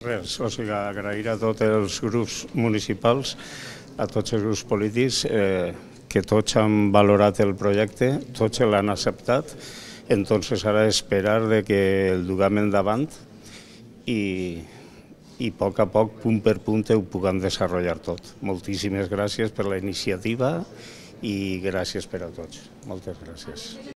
Res, o sigui, agrair a tots els grups municipals, a tots els grups polítics, eh, que tots han valorat el projecte, tots l'han acceptat, entonces ara esperar de que el duguem endavant i, i a poc a poc, punt per punt, ho puguem desenvolupar tot. Moltíssimes gràcies per la iniciativa i gràcies per a tots. Moltes gràcies.